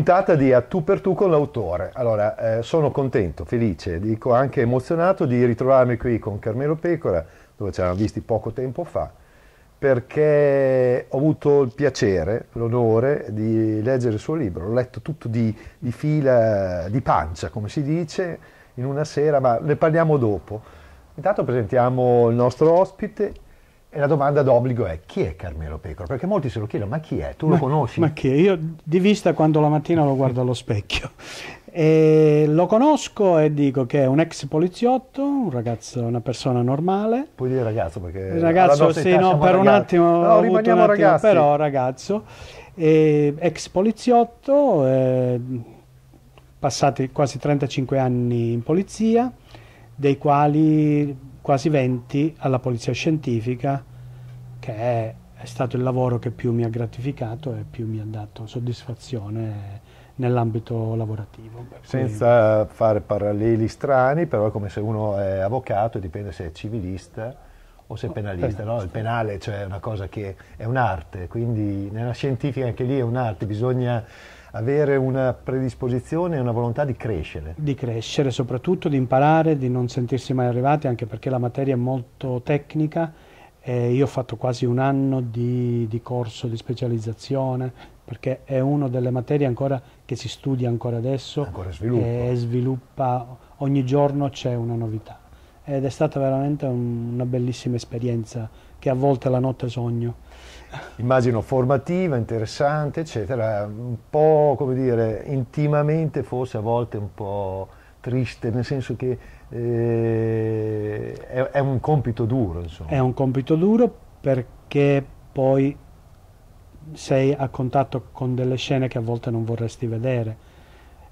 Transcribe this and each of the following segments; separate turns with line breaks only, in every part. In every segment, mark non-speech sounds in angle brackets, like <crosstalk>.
puntata di A tu per tu con l'autore. Allora, eh, sono contento, felice, dico anche emozionato di ritrovarmi qui con Carmelo Pecora, dove ci eravamo visti poco tempo fa, perché ho avuto il piacere, l'onore di leggere il suo libro. L'ho letto tutto di, di fila, di pancia, come si dice, in una sera, ma ne parliamo dopo. Intanto presentiamo il nostro ospite, e la domanda d'obbligo è chi è Carmelo Pecora? Perché molti se lo chiedono, ma chi è? Tu ma, lo conosci? Ma chi è? io di vista
quando la mattina lo guardo allo specchio. <laughs> E lo conosco e dico che è un ex poliziotto, un ragazzo, una persona normale. Puoi dire ragazzo perché... Ragazzo, sì, no, per ragazzi. un attimo... No, rimaniamo attimo, ragazzi. Però ragazzo, eh, ex poliziotto, passati quasi 35 anni in polizia, dei quali quasi 20 alla polizia scientifica che è, è, stato il lavoro che più mi ha gratificato e più mi ha dato soddisfazione nell'ambito lavorativo.
Senza fare paralleli strani, però è come se uno è avvocato, dipende se è civilista o se è oh, penalista, no? il penale cioè, è una cosa che è un'arte, quindi nella scientifica anche lì è un'arte, bisogna avere una predisposizione e una volontà di crescere. Di crescere soprattutto, di
imparare, di non sentirsi mai arrivati, anche perché la materia è molto tecnica eh, io ho fatto quasi un anno di, di, corso di specializzazione perché è una delle materie ancora che si studia ancora adesso ancora sviluppa. e sviluppa, ogni giorno c'è una novità ed è stata veramente un, una bellissima esperienza che a volte
la notte sogno. Immagino formativa, interessante, eccetera, un po' come dire intimamente forse a volte un po' triste, nel senso che eh, è, è, un compito duro, insomma. È un compito duro
perché poi sei a contatto con delle scene che a volte non vorresti vedere.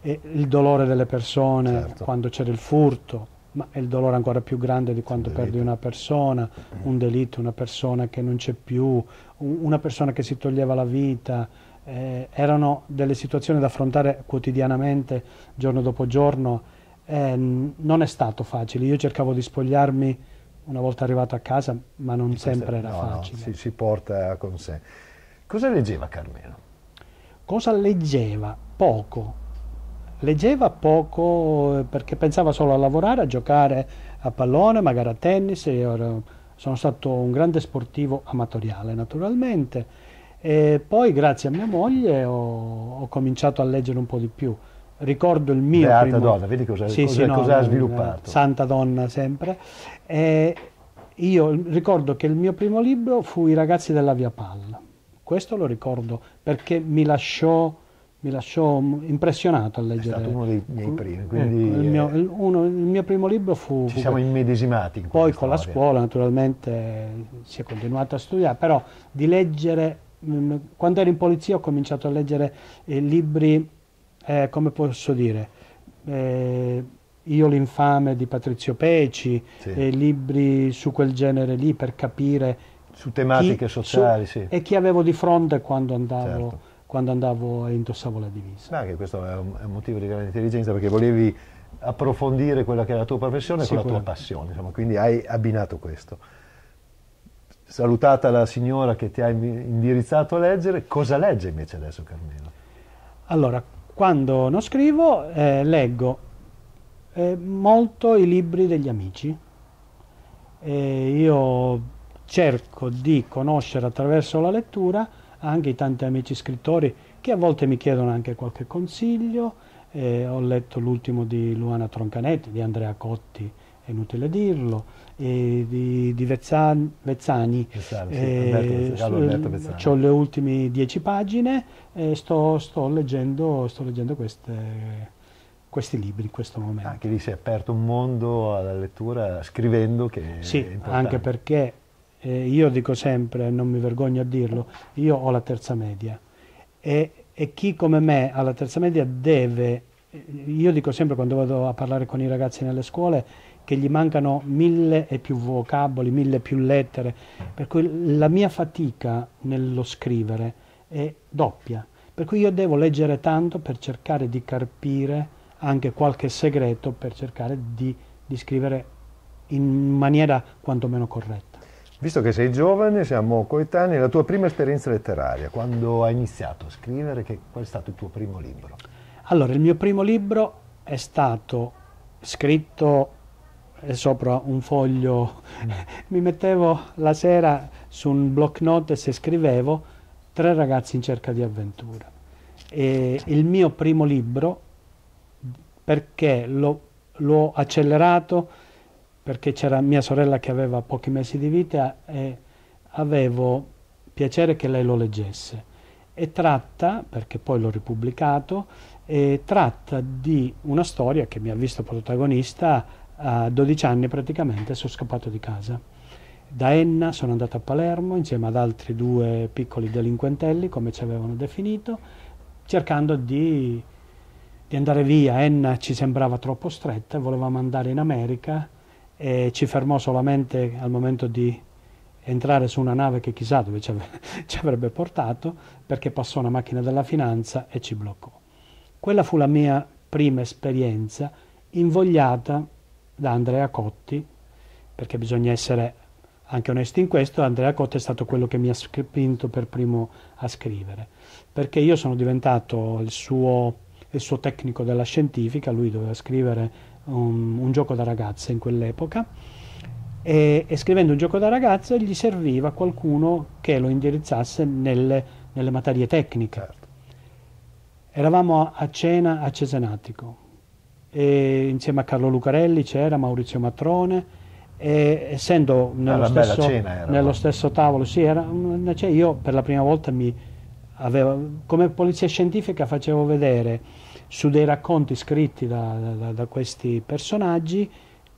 E il dolore delle persone certo. quando c'era il furto, ma è il dolore ancora più grande di quando un perdi una persona, un delitto, una persona che non c'è più, una persona che si toglieva la vita. Eh, erano delle situazioni da affrontare quotidianamente, giorno dopo giorno, ehm, non è stato facile. Io cercavo di spogliarmi una volta arrivato a casa, ma non Questa sempre era no, facile.
No, si, si porta con sé. Cosa leggeva Carmelo?
Cosa leggeva? Poco. Leggeva poco eh, perché pensava solo a lavorare, a giocare a pallone, magari a tennis. Io ero, sono stato un grande sportivo amatoriale, naturalmente. E poi, grazie a mia moglie, ho, ho cominciato a leggere un po' di più ricordo il mio Beata primo... donna, vedi cosa, sì, cosa, sì, cosa, no, ha eh, sviluppato. Santa donna sempre. E io ricordo che il mio primo libro fu I ragazzi della Via Palla. Questo lo ricordo perché mi lasciò, mi lasciò impressionato a leggere. È stato uno dei
miei primi. Quindi, il,
mio, il, uno, il mio primo libro fu... Ci siamo
immedesimati.
In poi con storia. la scuola naturalmente si è continuato a studiare, però di leggere... Mm, quando ero in polizia ho cominciato a leggere eh, libri eh, come posso dire, eh, Io l'infame di Patrizio Peci, sì. eh, libri su quel genere lì per capire... Su tematiche chi, sociali, su, sì. E chi avevo di fronte quando andavo... Certo. Quando andavo e indossavo
la divisa. Ma anche questo è un, è un motivo di grande intelligenza perché volevi approfondire quella che è la tua professione con la tua passione, insomma, quindi hai abbinato questo. Salutata la signora che ti ha indirizzato a leggere, cosa legge invece adesso Carmelo?
Allora, quando non
scrivo eh, leggo eh, molto
i libri degli amici. E io cerco di conoscere attraverso la lettura anche i tanti amici scrittori che a volte mi chiedono anche qualche consiglio. Eh, ho letto l'ultimo di Luana Troncanetti, di Andrea Cotti, è inutile dirlo, di, di Vezzan, Vezzani, Vezzani sì, eh, Alberto, ho le ultime dieci pagine e sto, sto leggendo, sto leggendo queste, questi libri in questo momento. Anche lì si è aperto un
mondo alla lettura scrivendo che Sì, anche
perché eh, io dico sempre, non mi vergogno a dirlo, io ho la terza media e, e chi come me ha la terza media deve, io dico sempre quando vado a parlare con i ragazzi nelle scuole, che gli mancano mille e più vocaboli, mille e più lettere, per cui la mia fatica nello scrivere è doppia, per cui io devo leggere tanto per cercare di carpire anche qualche segreto, per cercare di, di scrivere in maniera quantomeno corretta.
Visto che sei giovane, siamo coetanei, la tua prima esperienza letteraria, quando hai iniziato a scrivere, che, qual è stato il tuo primo libro? Allora, il mio primo libro è stato scritto
e eh, sopra un foglio, mm. <laughs> mi mettevo la sera su un block notes e scrivevo Tre ragazzi in cerca di avventura. E il mio primo libro, perché l'ho, l'ho accelerato, perché c'era mia sorella che aveva pochi mesi di vita e avevo piacere che lei lo leggesse. E tratta, perché poi l'ho ripubblicato, tratta di una storia che mi ha visto protagonista a 12 anni praticamente sono scappato di casa. Da Enna sono andato a Palermo insieme ad altri due piccoli delinquentelli, come ci avevano definito, cercando di, di andare via. Enna ci sembrava troppo stretta, volevamo andare in America e ci fermò solamente al momento di entrare su una nave che chissà dove ci, avrebbe, <laughs> ci avrebbe portato, perché passò una macchina della finanza e ci bloccò. Quella fu la mia prima esperienza invogliata da Andrea Cotti, perché bisogna essere anche onesti in questo, Andrea Cotti è stato quello che mi ha spinto per primo a scrivere, perché io sono diventato il suo, il suo tecnico della scientifica, lui doveva scrivere un, un gioco da ragazze in quell'epoca, e, e, scrivendo un gioco da ragazze gli serviva qualcuno che lo indirizzasse nelle, nelle materie tecniche. Certo. Eravamo a cena a Cesenatico, e insieme a Carlo Lucarelli c'era Maurizio Matrone e essendo nello, ah, stesso, cena nello stesso, tavolo, sì, era una cena, io per la prima volta mi avevo, come polizia scientifica facevo vedere su dei racconti scritti da, da, da questi personaggi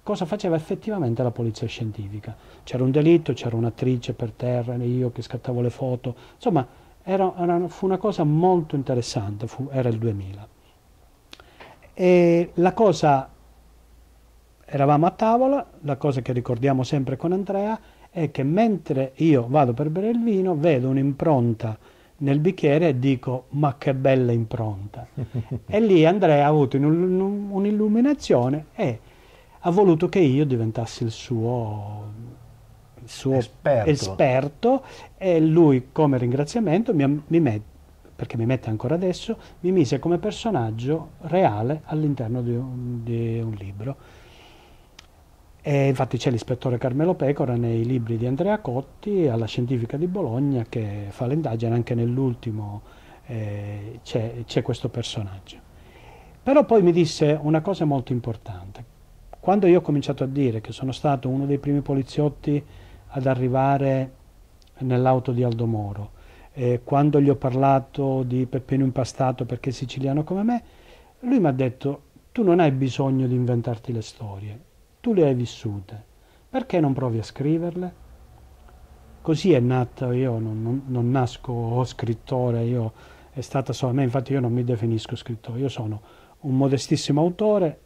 cosa faceva effettivamente la polizia scientifica. C'era un delitto, c'era un'attrice per terra, io che scattavo le foto, insomma era, era, fu una cosa molto interessante, fu, era il 2000. E la cosa, eravamo a tavola, la cosa che ricordiamo sempre con Andrea è che mentre io vado per bere il vino vedo un'impronta nel bicchiere e dico ma che bella impronta. <laughs> e lì Andrea ha avuto un'illuminazione e ha voluto che io diventassi il suo suo esperto. esperto. e lui come ringraziamento mi, mi, met, perché mi mette ancora adesso, mi mise come personaggio reale all'interno di, di un, libro. E infatti c'è l'ispettore Carmelo Pecora nei libri di Andrea Cotti alla Scientifica di Bologna che fa l'indagine, anche nell'ultimo eh, c'è questo personaggio. Però poi mi disse una cosa molto importante. Quando io ho cominciato a dire che sono stato uno dei primi poliziotti ad arrivare nell'auto di Aldo Moro, eh, quando gli ho parlato di peppino impastato perché è siciliano come me, lui mi ha detto tu non hai bisogno di inventarti le storie, tu le hai vissute, perché non provi a scriverle? Così è nata, io non, non, non nasco o scrittore, io è stata solo me, infatti io non mi definisco scrittore, io sono un modestissimo autore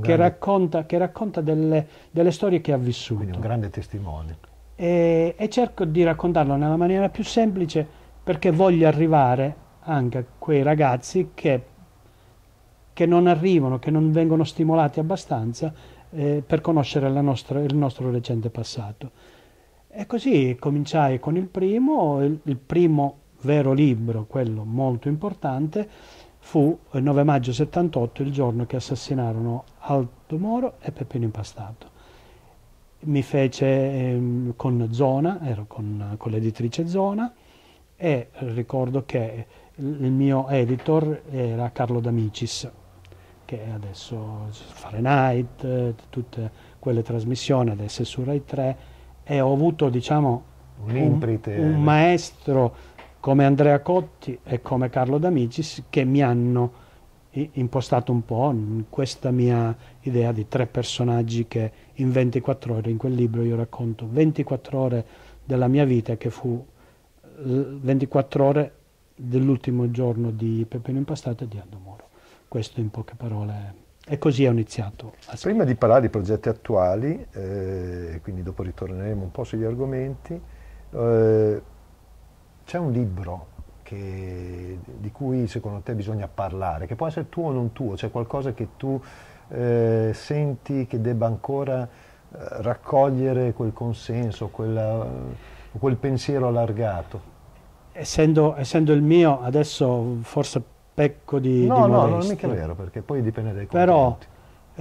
che racconta, che racconta, delle, delle, storie che ha vissuto. Quindi un grande testimone. E, e cerco di raccontarlo nella maniera più semplice perché voglio arrivare anche a quei ragazzi che, che non arrivano, che non vengono stimolati abbastanza eh, per conoscere nostra, il nostro recente passato. E così cominciai con il primo, il, il primo vero libro, quello molto importante, fu il 9 maggio 78, il giorno che assassinarono Aldo Moro e Peppino Impastato. Mi fece eh, con Zona, ero con, con l'editrice Zona, e ricordo che il mio editor era Carlo D'Amicis, che adesso Fahrenheit, tutte quelle trasmissioni, adesso è su Rai 3, e ho avuto diciamo un, un maestro come Andrea Cotti e come Carlo D'Amicis che mi hanno impostato un po' questa mia idea di tre personaggi che in 24 ore, in quel libro io racconto 24 ore della mia vita che fu 24 eh, ore dell'ultimo giorno di Peppino Impastato e di Aldo Moro. Questo in poche parole. E così ho iniziato.
A Prima di parlare di progetti attuali, eh, quindi dopo ritorneremo un po' sugli argomenti, eh, c'è un libro che, di cui secondo te bisogna parlare, che può essere tuo o non tuo, c'è qualcosa che tu eh, senti che debba ancora eh, raccogliere quel consenso, quella quel pensiero allargato?
Essendo, essendo, il mio, adesso forse pecco di No, di no, non è mica vero,
perché poi dipende dai
contenuti. Però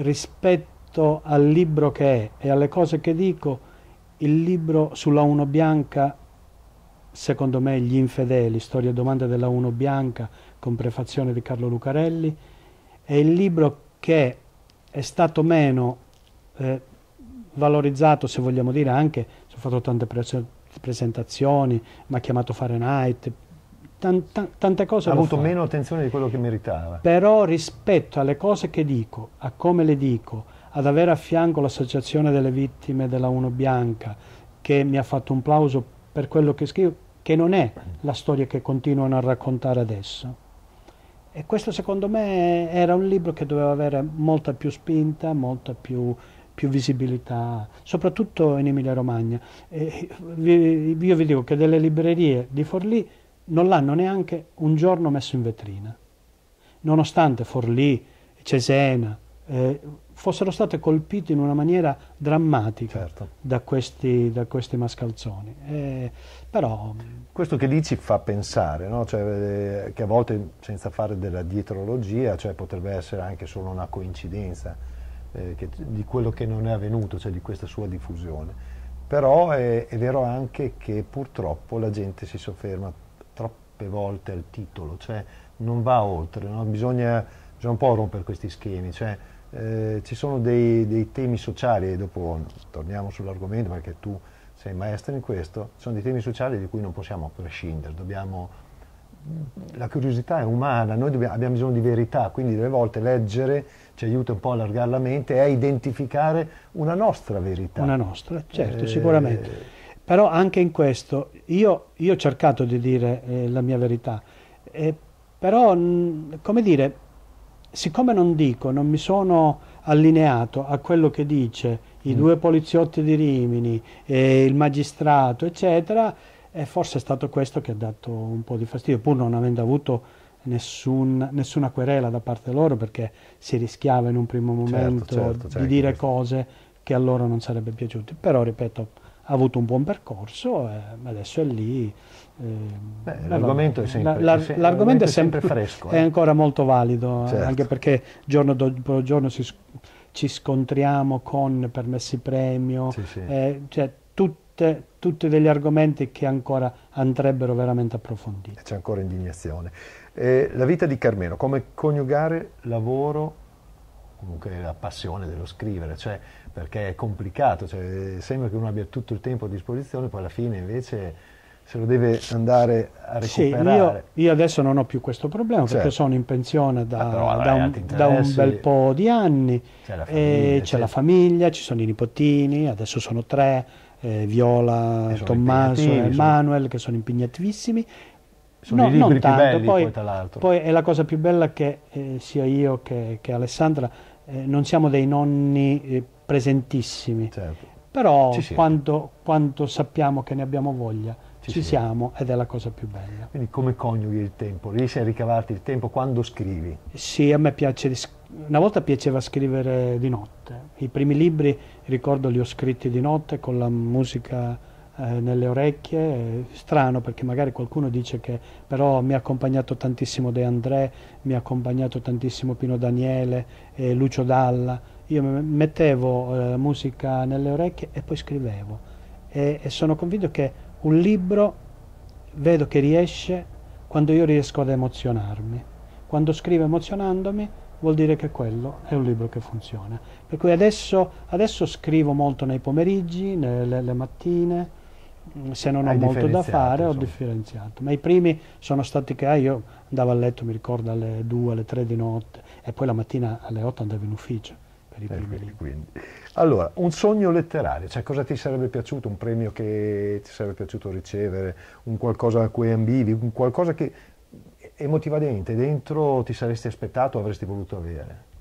rispetto al libro che è e alle cose che dico, il libro sulla Uno Bianca, secondo me, Gli Infedeli, storia e Domande della Uno Bianca, con prefazione di Carlo Lucarelli, è il libro che è stato meno eh, valorizzato, se vogliamo dire, anche, se ho fatto tante pressioni presentazioni, mi ha chiamato Fahrenheit, tante cose. Ha avuto fatto. meno
attenzione di quello che meritava.
Però rispetto alle cose che dico, a come le dico, ad avere a fianco l'associazione delle vittime della Uno Bianca, che mi ha fatto un plauso per quello che scrivo, che non è la storia che continuano a raccontare adesso. E questo secondo me era un libro che doveva avere molta più spinta, molta più più visibilità, soprattutto in Emilia Romagna. Eh, io vi dico che delle librerie di Forlì non l'hanno neanche un giorno messo in vetrina, nonostante Forlì, Cesena, eh, fossero state colpite in una maniera drammatica certo. da, questi, da, questi, mascalzoni. Eh,
però... Mm, Questo che dici fa pensare, no? cioè, eh, che a volte senza fare della dietrologia, cioè potrebbe essere anche solo una coincidenza eh, che, di quello che non è avvenuto, cioè di questa sua diffusione. Però è, è, vero anche che purtroppo la gente si sofferma troppe volte al titolo, cioè non va oltre, no? bisogna, bisogna, un po' rompere questi schemi. Cioè, eh, ci sono dei, dei, temi sociali, e dopo torniamo sull'argomento perché tu sei maestro in questo, ci sono dei temi sociali di cui non possiamo prescindere, dobbiamo la curiosità è umana, noi dobbiamo, abbiamo bisogno di verità, quindi delle volte leggere ci aiuta un po' a allargare la mente e a identificare una nostra verità. Una nostra, eh, certo, eh... sicuramente. Però anche in questo
io, io ho cercato di dire eh, la mia verità, eh, però mh, come dire, siccome non dico, non mi sono allineato a quello che dice i mm. due poliziotti di Rimini, il magistrato, eccetera, è forse stato questo che ha dato un po' di fastidio, pur non avendo avuto nessun, nessuna querela da parte loro perché si rischiava in un primo certo, momento certo, certo, certo, di dire cose che a loro non sarebbe piaciute, però ripeto ha avuto un buon percorso e adesso è lì. Ehm, Beh, l'argomento, è sempre, la, la, l'argomento è sempre, fresco. È eh. ancora molto valido, eh, certo. anche perché giorno dopo giorno si, ci scontriamo con permessi
premio, sì, sì.
Eh, cioè tutte tutti degli argomenti che ancora
andrebbero veramente approfonditi. C'è ancora indignazione. Eh, la vita di Carmelo, come coniugare lavoro comunque la passione dello scrivere, cioè, perché è complicato, cioè, sembra che uno abbia tutto il tempo a disposizione, poi alla fine invece se lo deve andare a recuperare.
Sì, io, io adesso non ho più questo problema certo. perché sono in pensione da, ah, da, un, da, un, bel po' di anni, c'è la eh, famiglia, c'è la famiglia ci sono i nipotini, adesso sono tre, eh, Viola, eh, Tommaso e sono... che sono impegnativissimi. Sono no, i libri più belli, poi, poi, tra l'altro. Poi è la cosa più bella che eh, sia io che, che Alessandra eh, non siamo dei nonni eh,
presentissimi, certo. però
quanto, quanto, sappiamo che ne abbiamo voglia ci, ci siamo. siamo ed è la cosa più bella. Quindi come coniughi il tempo? Riesci a ricavarti il tempo quando scrivi? Sì, a me piace scrivere una volta piaceva scrivere di notte, i primi libri ricordo li ho scritti di notte con la musica eh, nelle orecchie, strano perché magari qualcuno dice che però mi ha accompagnato tantissimo De André, mi ha accompagnato tantissimo Pino Daniele, eh, Lucio Dalla, io mettevo eh, musica nelle orecchie e poi scrivevo e, e sono convinto che un libro vedo che riesce quando io riesco ad emozionarmi, quando scrivo emozionandomi vuol dire che quello è un libro che funziona. Per cui adesso, adesso scrivo molto nei pomeriggi, nelle mattine, mm, se non ho molto da fare insomma. ho differenziato. Ma i primi sono stati che ah, io andavo a letto, mi ricordo, alle 2, alle 3 di notte e poi la mattina alle 8 andavo in ufficio
per i eh, primi quindi, quindi. Allora, un sogno letterario, cioè cosa ti sarebbe piaciuto, un premio che ti sarebbe piaciuto ricevere, un qualcosa a cui ambivi, un qualcosa che emotivamente dentro ti saresti aspettato o avresti voluto avere?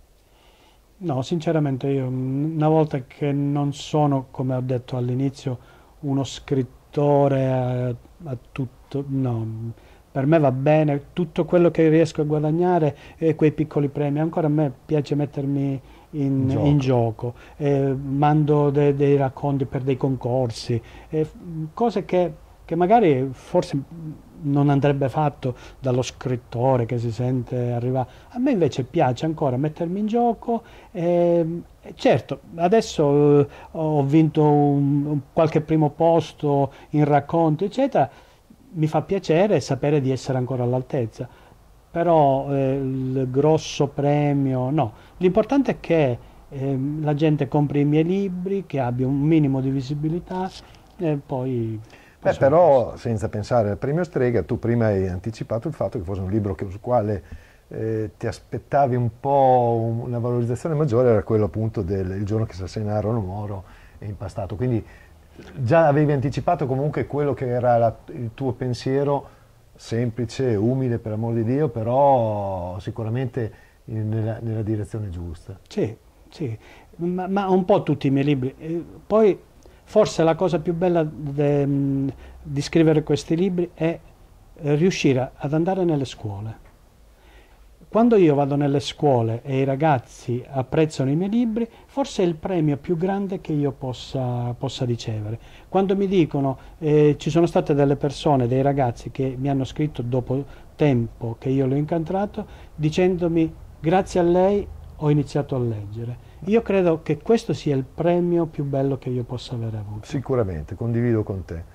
No, sinceramente io mm, una volta che non sono, come ho detto all'inizio, uno scrittore a, a tutto, no, per me va bene tutto quello che riesco a guadagnare e quei piccoli premi, ancora a me piace mettermi in, gioco, in gioco. Eh, mando de, dei racconti per dei concorsi, eh, cose che, che magari forse non andrebbe fatto dallo scrittore che si sente arrivare. A me invece piace ancora mettermi in gioco. E, certo, adesso eh, ho vinto un, un, qualche primo posto in racconto, eccetera. Mi fa piacere sapere di essere ancora all'altezza, però eh, il grosso premio no. L'importante è che eh, la gente compri i miei libri, che abbia un minimo di visibilità e poi...
Beh, però, senza pensare al premio Strega, tu prima hai anticipato il fatto che fosse un libro sul quale eh, ti aspettavi un po' una valorizzazione maggiore, era quello appunto del giorno che si assenarono Moro e Impastato. Quindi già avevi anticipato comunque quello che era la, il tuo pensiero semplice, umile per amor di Dio, però sicuramente in, nella, nella, direzione giusta. Sì, sì, ma, ma, un po' tutti i
miei libri. Eh, poi Forse la cosa più bella de, mm, di scrivere questi libri è riuscire ad andare nelle scuole. Quando io vado nelle scuole e i ragazzi apprezzano i miei libri, forse è il premio più grande che io possa, possa ricevere. Quando mi dicono eh, ci sono state delle persone, dei ragazzi che mi hanno scritto dopo tempo che io l'ho incontrato, dicendomi grazie a lei ho iniziato a leggere. Io credo che questo sia il premio
più bello che io possa avere avuto. Sicuramente, condivido con te.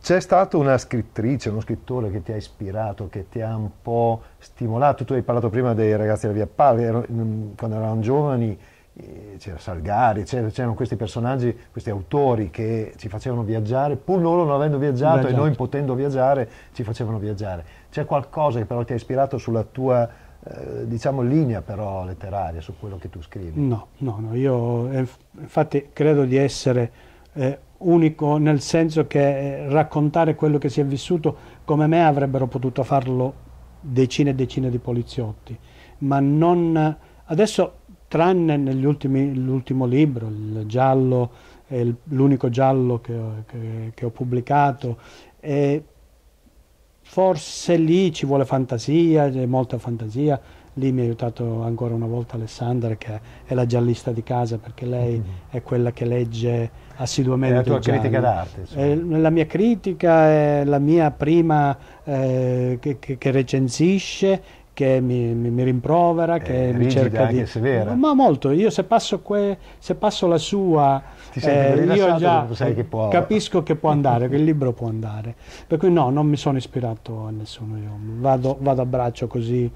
C'è stata una scrittrice, uno scrittore che ti ha ispirato, che ti ha un po' stimolato. Tu hai parlato prima dei ragazzi della Via Pale, mm, quando eravamo giovani eh, c'era Salgari, c'erano questi personaggi, questi autori che ci facevano viaggiare, pur loro non avendo viaggiato Viaggiato. e noi potendo viaggiare, ci facevano viaggiare. C'è qualcosa che però ti ha ispirato sulla tua eh, diciamo linea però letteraria su quello che tu scrivi. No,
no, no io eh, infatti credo di essere eh, unico nel senso che eh, raccontare quello che si è vissuto come me avrebbero potuto farlo decine e decine di poliziotti, ma non adesso tranne nell'ultimo libro, il giallo, l'unico giallo che, che, che ho pubblicato, e forse lì ci vuole fantasia, molta fantasia. Lì mi ha aiutato ancora una volta Alessandra che è la giallista di casa perché lei mm-hmm. è quella che legge assiduamente. È la tua giallo. critica d'arte. Eh, la mia critica è la mia prima eh, che, che recensisce che mi, mi, mi rimprovera, che eh, mi cerca di... Severa. Ma molto, io se passo, que... se passo la sua, Ti eh, io già che può... capisco che può andare, <laughs> che il libro può andare. Per cui no, non mi sono ispirato a nessuno, io vado, vado a braccio così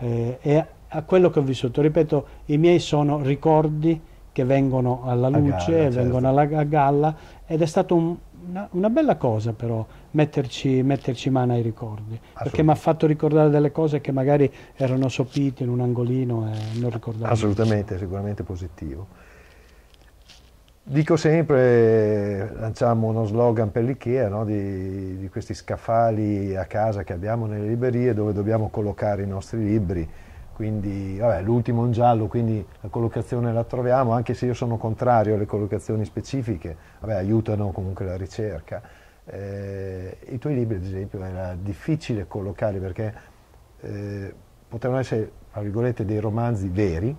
eh, e a quello che ho vissuto. Ripeto, i miei sono ricordi che vengono alla luce, galla, vengono certo. alla a galla ed è stata un, una, una bella cosa però metterci, metterci mano ai ricordi, perché mi ha fatto ricordare delle cose che magari erano
sopite in un angolino e non ricordavo. Assolutamente, sicuramente positivo. Dico sempre, lanciamo uno slogan per l'IKEA, no? di, di, questi scaffali a casa che abbiamo nelle librerie dove dobbiamo collocare i nostri libri, quindi l'ultimo è un giallo, quindi la collocazione la troviamo, anche se io sono contrario alle collocazioni specifiche, vabbè, aiutano comunque la ricerca eh, I tuoi libri, ad esempio, era difficile collocarli perché eh, potevano essere, tra virgolette, dei romanzi veri,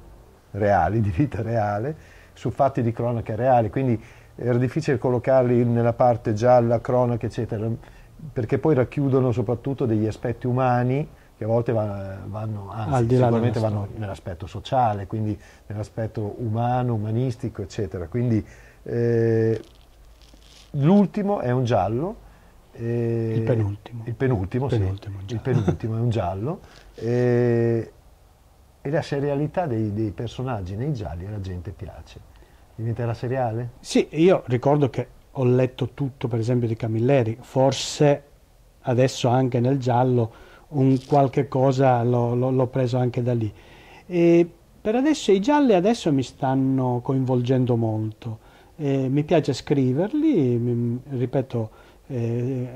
reali, <laughs> di vita reale, su fatti di cronaca reale, quindi era difficile collocarli nella parte gialla, cronaca, eccetera, perché poi racchiudono soprattutto degli aspetti umani che a volte vanno, anzi, Al di là sicuramente vanno storia. nell'aspetto sociale, quindi nell'aspetto umano, umanistico, eccetera. Quindi eh, L'ultimo è un giallo. Eh, il penultimo. Il penultimo, penultimo sì. Il penultimo è un giallo. Eh, e la serialità dei, dei personaggi nei gialli alla gente piace. Diventerà seriale?
Sì, io ricordo che ho letto tutto, per esempio, di Camilleri. Forse adesso anche nel giallo un qualche cosa l'ho, l'ho preso anche da lì. E per adesso i gialli adesso mi stanno coinvolgendo molto eh, mi piace scriverli, ripeto, eh,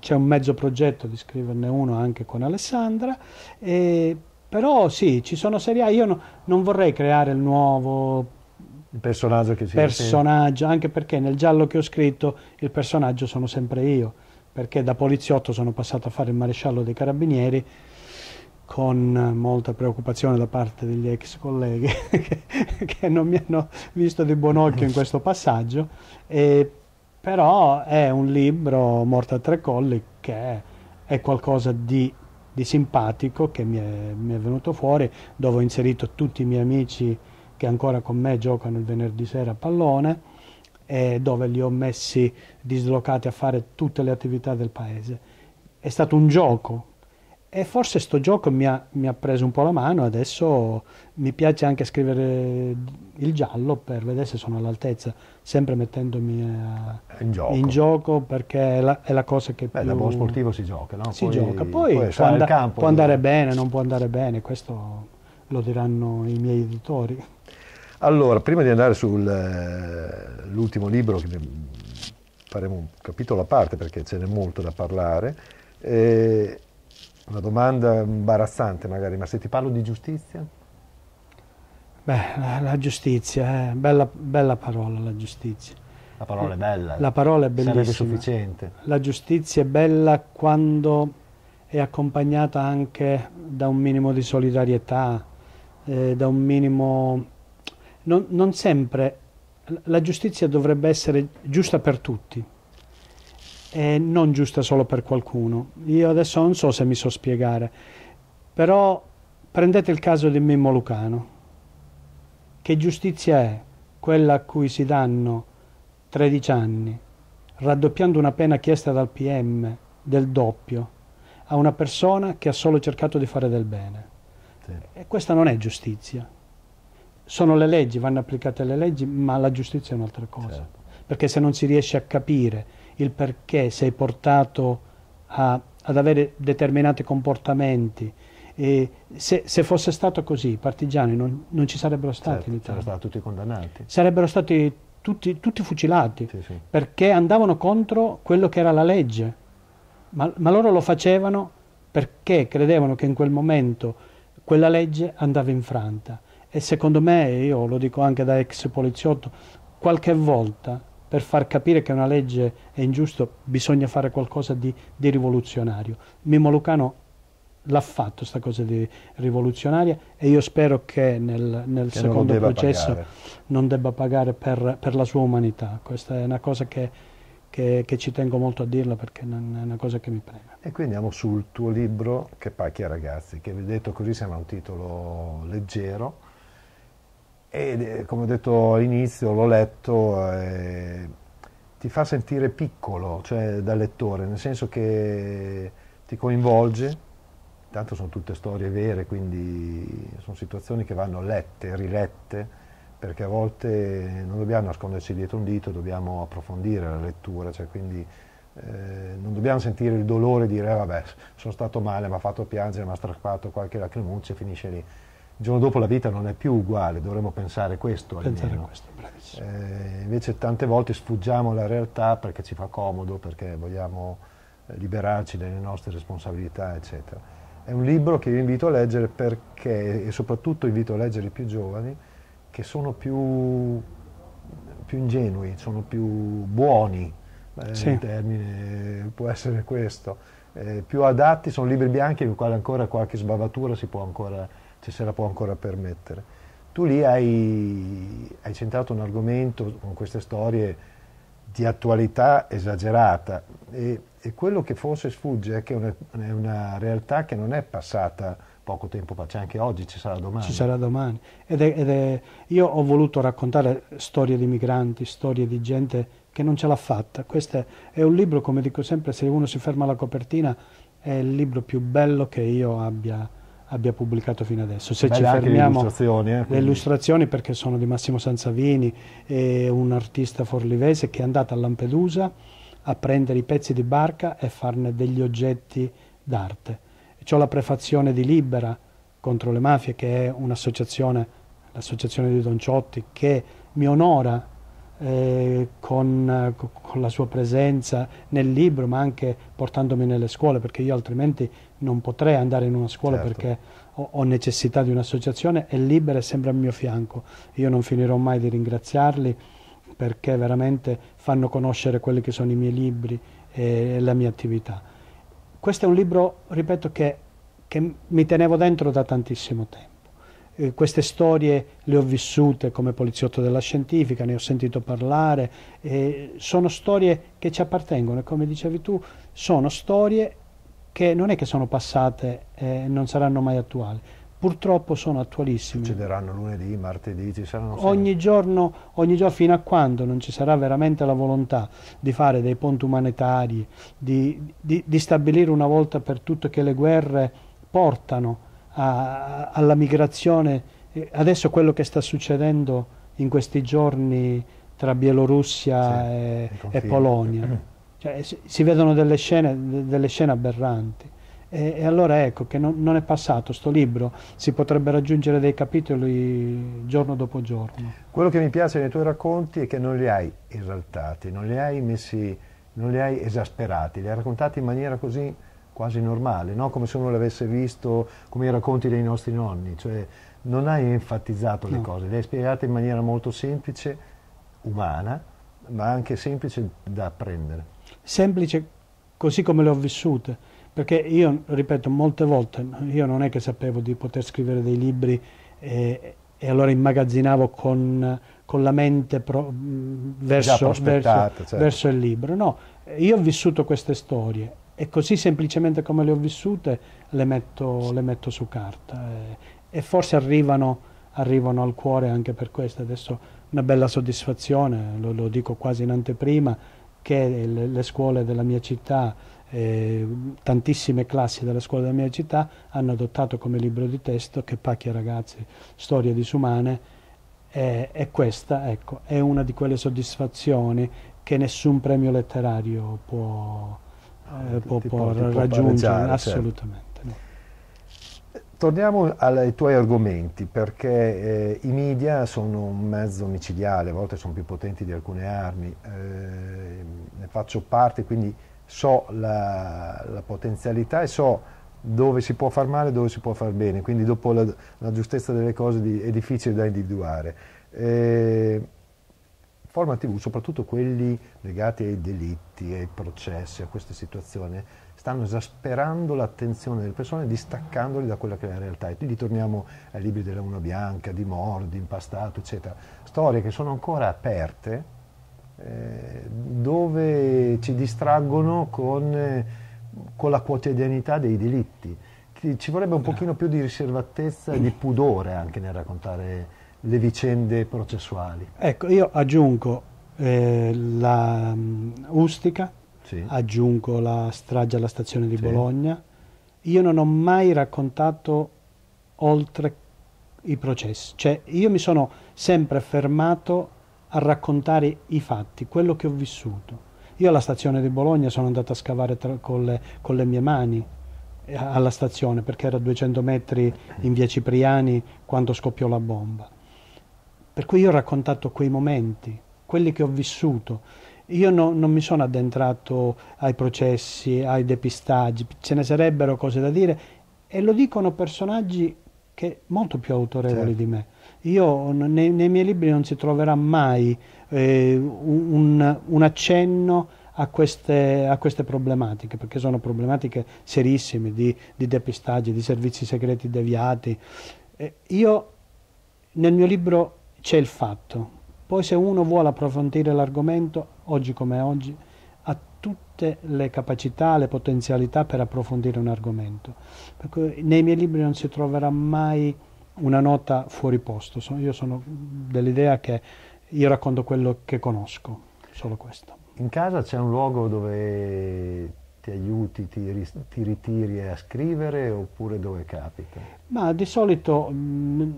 c'è un mezzo progetto di scriverne uno anche con Alessandra, eh, però sì, ci sono serie A, io no, non vorrei creare il nuovo
il personaggio che personaggio,
anche perché nel giallo che ho scritto il personaggio sono sempre io, perché da poliziotto sono passato a fare il maresciallo dei carabinieri, con molta preoccupazione da parte degli ex colleghi <laughs> che, che, non mi hanno visto di buon occhio in <laughs> questo passaggio, e, però è un libro, Morta a tre colli, che è qualcosa di, di simpatico che mi è, mi è, venuto fuori, dove ho inserito tutti i miei amici che ancora con me giocano il venerdì sera a pallone e dove li ho messi dislocati a fare tutte le attività del paese. È stato un gioco e forse sto gioco mi ha, mi ha, preso un po' la mano, adesso mi piace anche scrivere il giallo per vedere se sono all'altezza, sempre mettendomi a, eh, gioco. in gioco perché è la, è la cosa che Beh, più... da buon sportivo si gioca, no? Si poi, gioca, poi, poi può, and- campo, può andare bene, non può andare bene, questo lo diranno i miei editori.
Allora, prima di andare sull'ultimo eh, libro, che faremo un capitolo a parte perché ce n'è molto da parlare, eh, una domanda imbarazzante magari, ma se ti parlo di giustizia? Beh, la, la giustizia, eh,
bella, bella, parola la giustizia. La parola è bella. La parola è bellissima. Sarebbe sufficiente. La giustizia è bella quando è accompagnata anche da un minimo di solidarietà, eh, da un minimo... Non, non sempre la giustizia dovrebbe essere giusta per tutti, e non giusta solo per qualcuno. Io adesso non so se mi so spiegare, però prendete il caso di Mimmo Lucano. Che giustizia è quella a cui si danno 13 anni, raddoppiando una pena chiesta dal PM del doppio, a una persona che ha solo cercato di fare del bene? Sì. E questa non è giustizia. Sono le leggi, vanno applicate le leggi, ma la giustizia è un'altra cosa. Certo. Perché se non si riesce a capire il perché sei portato a, ad avere determinati comportamenti. Se, se, fosse stato così, i partigiani non, non ci sarebbero stati certo, in Italia. Sarebbero
stati tutti condannati.
Sarebbero stati tutti, tutti fucilati, sì, sì. perché andavano contro quello che era la legge. Ma, ma loro lo facevano perché credevano che in quel momento quella legge andava infranta. E secondo me, io lo dico anche da ex poliziotto, qualche volta per far capire che una legge è ingiusta bisogna fare qualcosa di, di rivoluzionario. Mimmo Lucano l'ha fatto questa cosa di rivoluzionaria e io spero che nel, nel che secondo non processo pagare. non debba pagare per, per, la sua umanità. Questa è una cosa che, che, che, ci tengo molto a dirla
perché è una cosa che mi preme. E qui andiamo sul tuo libro Che pacchia ragazzi, che vi detto così sembra un titolo leggero, e eh, come ho detto all'inizio, l'ho letto, eh, ti fa sentire piccolo, cioè da lettore, nel senso che ti coinvolge, tanto sono tutte storie vere, quindi sono situazioni che vanno lette, rilette, perché a volte non dobbiamo nasconderci dietro un dito, dobbiamo approfondire la lettura, cioè quindi eh, non dobbiamo sentire il dolore e dire ah, vabbè sono stato male, mi ha fatto piangere, mi ha strappato qualche lacrimuccia e finisce lì il giorno dopo la vita non è più uguale, dovremmo pensare questo pensare almeno. Questo, eh, invece tante volte sfuggiamo alla realtà perché ci fa comodo, perché vogliamo eh, liberarci delle nostre responsabilità, eccetera. È un libro che io invito a leggere perché, e soprattutto invito a leggere i più giovani, che sono più, più ingenui, sono più buoni, eh, sì. il termine può essere questo, eh, più adatti, sono libri bianchi nei quali ancora qualche sbavatura si può ancora se se la può ancora permettere. Tu lì hai, hai centrato un argomento con queste storie di attualità esagerata e, e quello che forse sfugge è che è una, è una, realtà che non è passata poco tempo fa, c'è anche oggi, ci sarà domani. Ci sarà domani. Ed è, ed è, io ho voluto raccontare
storie di migranti, storie di gente che non ce l'ha fatta. Questo è un libro, come dico sempre, se uno si ferma alla copertina, è il libro più bello che io abbia abbia pubblicato fino adesso. Se Beh, ci fermiamo le illustrazioni, eh, le illustrazioni, perché sono di Massimo Sansavini, un artista forlivese che è andato a Lampedusa a prendere i pezzi di barca e farne degli oggetti d'arte. C'ho la prefazione di Libera contro le mafie che è un'associazione, l'associazione di Don Ciotti, che mi onora eh, con, con, la sua presenza nel libro, ma anche portandomi nelle scuole, perché io altrimenti non potrei andare in una scuola certo. perché ho, ho, necessità di un'associazione e Libera è sempre al mio fianco. Io non finirò mai di ringraziarli perché veramente fanno conoscere quelli che sono i miei libri e, e la mia attività. Questo è un libro, ripeto, che, che mi tenevo dentro da tantissimo tempo eh, queste storie le ho vissute come poliziotto della scientifica, ne ho sentito parlare, eh, sono storie che ci appartengono e come dicevi tu sono storie che non è che sono passate eh, e eh, non saranno mai attuali, purtroppo sono attualissime. Succederanno lunedì, martedì, ci saranno... Ogni giorno, ogni giorno, fino a quando non ci sarà veramente la volontà di fare dei ponti umanitari, di, di, di stabilire una volta per tutte che le guerre portano a, alla migrazione, adesso quello che sta succedendo in questi giorni tra Bielorussia sì, e, e, Polonia. <clears throat> Cioè, si, si, vedono delle scene, delle scene aberranti. E, e, allora ecco che non, non è passato sto libro, si potrebbero aggiungere dei capitoli giorno dopo giorno.
Quello che mi piace nei tuoi racconti è che non li hai esaltati, non li hai messi, non li hai esasperati, li hai raccontati in maniera così quasi normale, no? come se uno l'avesse visto come i racconti dei nostri nonni, cioè non hai enfatizzato no. le cose, le hai spiegate in maniera molto semplice, umana, ma anche semplice da apprendere. Semplice
così come le ho vissute, perché io, ripeto, molte volte, io non è che sapevo di poter scrivere dei libri e, e allora immagazzinavo con, con la mente pro, verso, verso, certo. verso il libro, no, io ho vissuto queste storie e così semplicemente come le ho vissute le metto, le metto su carta e, e forse arrivano, arrivano, al cuore anche per questo. Adesso una bella soddisfazione, lo, lo dico quasi in anteprima, che le, le scuole della mia città, eh, tantissime classi della scuola della mia città hanno adottato come libro di testo che pacchi ragazzi, storie disumane. E, e questa ecco, è una di quelle soddisfazioni che nessun premio letterario può, Ah, eh, può, può, può raggiungere, certo. assolutamente. Certo.
Torniamo ai tuoi argomenti, perché eh, i media sono un mezzo micidiale, a volte sono più potenti di alcune armi, eh, ne faccio parte, quindi so la, la potenzialità e so dove si può far male e dove si può far bene, quindi dopo la, la giustezza delle cose di, è difficile da individuare. Eh, forma TV, soprattutto quelli legati ai delitti, ai processi, a queste situazioni, stanno esasperando l'attenzione delle persone, distaccandoli da quella che è la realtà. E quindi torniamo ai libri della Una Bianca, di Mordi, Impastato, eccetera. Storie che sono ancora aperte, eh, dove ci distraggono con, eh, con la quotidianità dei delitti. Ci vorrebbe un pochino più di riservatezza e di pudore anche nel raccontare le vicende processuali.
Ecco, io aggiungo eh, la um, Ustica, sì. aggiungo la strage alla stazione di sì. Bologna. Io non ho mai raccontato oltre i processi, cioè io mi sono sempre fermato a raccontare i fatti, quello che ho vissuto. Io alla stazione di Bologna sono andato a scavare tra, con, le, con le mie mani, eh, alla stazione perché era a 200 metri in via Cipriani quando scoppiò la bomba. Per cui io ho raccontato quei momenti, quelli che ho vissuto. Io no, non mi sono addentrato ai processi, ai depistaggi, ce ne sarebbero cose da dire e lo dicono personaggi che molto più autorevoli certo. di me. Io nei, nei, miei libri non si troverà mai eh, un, un, accenno a queste, a queste, problematiche, perché sono problematiche serissime di, di depistaggi, di servizi segreti deviati. Eh, io nel mio libro c'è il fatto. Poi se uno vuole approfondire l'argomento, oggi come oggi, ha tutte le capacità, le potenzialità per approfondire un argomento. Perché nei miei libri non si troverà mai una nota fuori posto. Io sono dell'idea che io racconto quello che conosco, solo questo.
In casa c'è un luogo dove ti aiuti, ti, ti, ritiri a scrivere oppure dove capita?
Ma di solito mh, mm,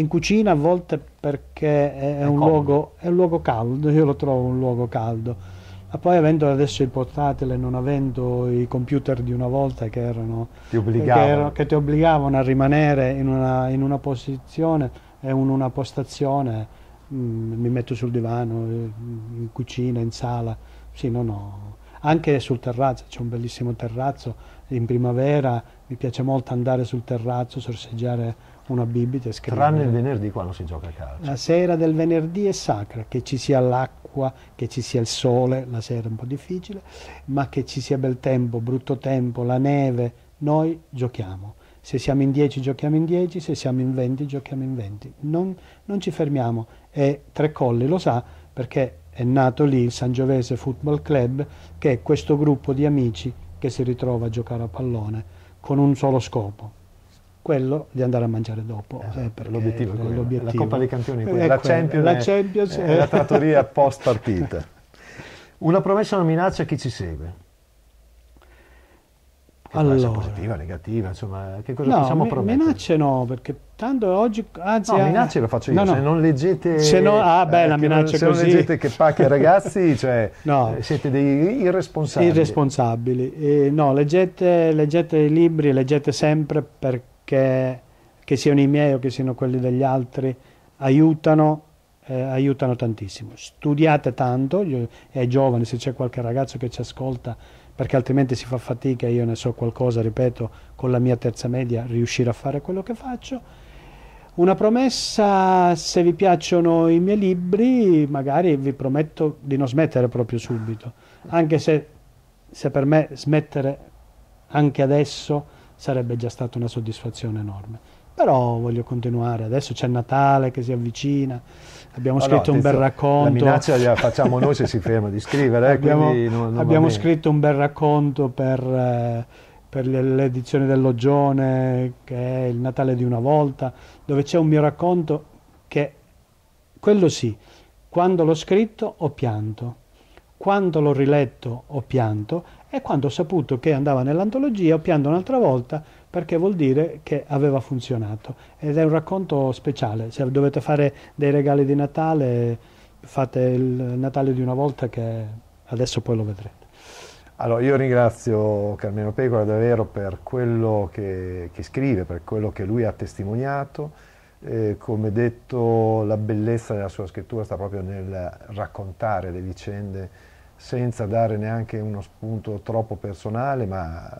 in cucina a volte perché è, è, un luogo, è, un luogo, caldo, io lo trovo un luogo caldo, ma poi avendo adesso il portatile, non avendo i computer di una volta che, erano,
ti, obbligavano. Che erano,
che ti obbligavano a rimanere in una, in una posizione è in una postazione, mh, mm, mi metto sul divano, eh, in cucina, in sala, sì, no, no. Anche sul terrazzo, c'è un bellissimo terrazzo, in primavera mi piace molto andare sul terrazzo, sorseggiare una bibita e scrivere. Tranne il
venerdì quando si gioca a calcio.
La sera del venerdì è sacra, che ci sia l'acqua, che ci sia il sole, la sera è un po' difficile, ma che ci sia bel tempo, brutto tempo, la neve, noi giochiamo. Se siamo in 10 giochiamo in 10, se siamo in 20 giochiamo in 20. Non, non ci fermiamo e Tre Colli lo sa perché è nato lì il Sangiovese Football Club che è questo gruppo di amici che si ritrova a giocare a pallone con un solo scopo, quello di andare a mangiare dopo. Esatto, eh, l'obiettivo è quello. L'obiettivo. La Coppa dei Campioni è eh, quella, ecco, la eh, Champions, la, Champions è, è la trattoria <laughs>
post partita. Una promessa, una minaccia a chi ci segue? Che allora, positiva, negativa, insomma, che cosa no, possiamo promettere?
Minacce no, perché tanto oggi, anzi... No, eh, minacce lo faccio io, no, no. se non leggete... Se no, ah beh, la minaccia non, così. Se non leggete che pacche ragazzi,
<laughs> cioè, no. siete dei irresponsabili.
Irresponsabili, e no, leggete, leggete i libri, leggete sempre perché che, che siano i miei o che siano quelli degli altri, aiutano eh, aiutano tantissimo. Studiate tanto, io, è giovane, se c'è qualche ragazzo che ci ascolta, perché altrimenti si fa fatica, io ne so qualcosa, ripeto, con la mia terza media, riuscire a fare quello che faccio. Una promessa, se vi piacciono i miei libri, magari vi prometto di non smettere proprio subito, anche se, se per me smettere anche adesso sarebbe già stata una soddisfazione enorme. Però voglio continuare, adesso c'è Natale che si avvicina, abbiamo oh no, scritto un bel racconto. La minaccia
la facciamo noi se si ferma di scrivere. Eh, abbiamo, non, non abbiamo scritto
un bel racconto per, eh, per l'edizione dell'Ogione, che è il Natale di una volta, dove c'è un mio racconto che, quello sì, quando l'ho scritto ho pianto quando l'ho riletto ho pianto e quando ho saputo che andava nell'antologia ho pianto un'altra volta perché vuol dire che aveva funzionato ed è un racconto speciale. Se dovete fare dei regali di Natale fate il Natale di una volta che adesso poi lo vedrete.
Allora, io ringrazio Carmelo Pecora davvero per quello che, che, scrive, per quello che lui ha testimoniato. Eh, come detto, la bellezza della sua scrittura sta proprio nel raccontare le vicende senza dare neanche uno spunto troppo personale, ma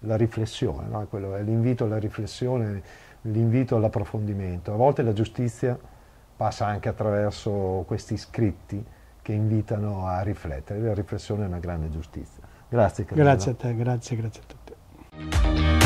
la riflessione, no? Quello è l'invito alla riflessione, l'invito all'approfondimento. A volte la giustizia passa anche attraverso questi scritti che invitano a riflettere. La riflessione è una grande giustizia. Grazie Carmela. Grazie a
te, grazie, grazie a tutti.